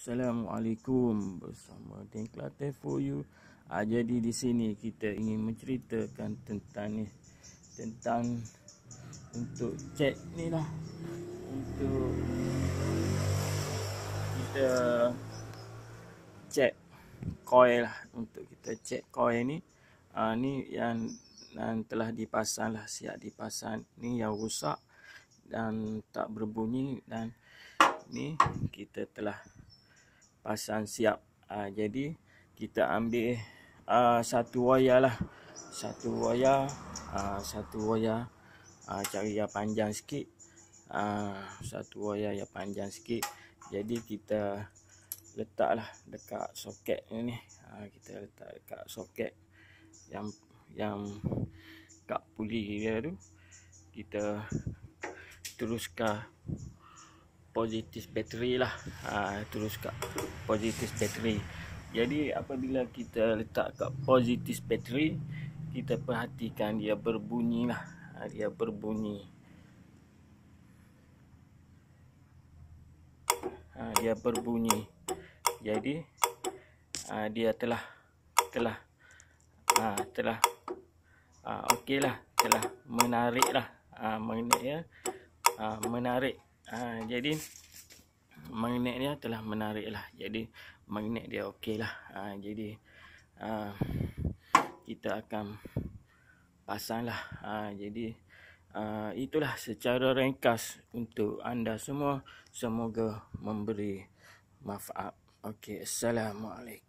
Assalamualaikum bersama Dinklate for you. Ah, jadi di sini kita ingin menceritakan tentang ni tentang untuk cek ni lah untuk kita cek koil lah untuk kita cek koil ni ah, ni yang, yang telah dipasang lah siap dipasang ni yang rusak dan tak berbunyi dan ni kita telah pasang siap uh, jadi kita ambil uh, satu wayar lah satu wayar uh, satu wayar uh, cari yang panjang sikit uh, satu wayar yang panjang sikit jadi kita letaklah dekat soket ni uh, kita letak dekat soket yang yang kat puli dia tu kita teruskan positif battery lah ha, terus kat positif battery jadi apabila kita letak kat positif battery kita perhatikan dia berbunyi lah ha, dia berbunyi ha, dia berbunyi jadi ha, dia telah telah ha, telah ha, okey lah telah menarik lah ha, menarik ya ha, menarik Ha, jadi magnet dia telah menarik lah jadi magnet dia okey lah ha, jadi ha, kita akan pasang lah ha, jadi ha, itulah secara ringkas untuk anda semua semoga memberi manfaat okey assalamualaikum